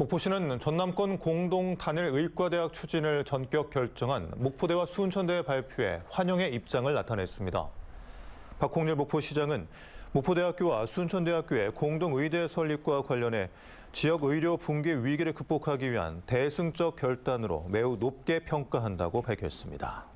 목포시는 전남권 공동 단일 의과대학 추진을 전격 결정한 목포대와 수은천대의 발표에 환영의 입장을 나타냈습니다. 박홍렬 목포시장은 목포대학교와 수천대학교의 공동의대 설립과 관련해 지역 의료 붕괴 위기를 극복하기 위한 대승적 결단으로 매우 높게 평가한다고 밝혔습니다.